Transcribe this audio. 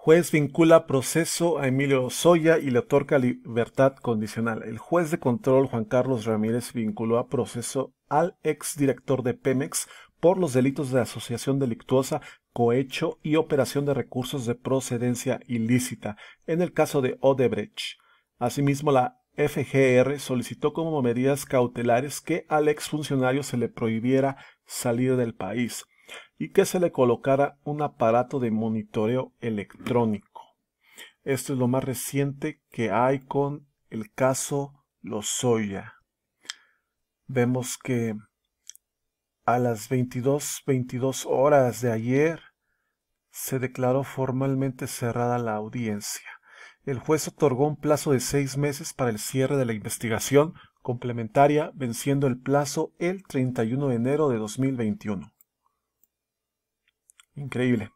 Juez vincula proceso a Emilio Soya y le otorga libertad condicional. El juez de control Juan Carlos Ramírez vinculó a proceso al exdirector de Pemex por los delitos de asociación delictuosa, cohecho y operación de recursos de procedencia ilícita en el caso de Odebrecht. Asimismo, la FGR solicitó como medidas cautelares que al exfuncionario se le prohibiera salir del país y que se le colocara un aparato de monitoreo electrónico. Esto es lo más reciente que hay con el caso Lozoya. Vemos que a las 22.22 horas de ayer se declaró formalmente cerrada la audiencia. El juez otorgó un plazo de seis meses para el cierre de la investigación complementaria, venciendo el plazo el 31 de enero de 2021. Increíble.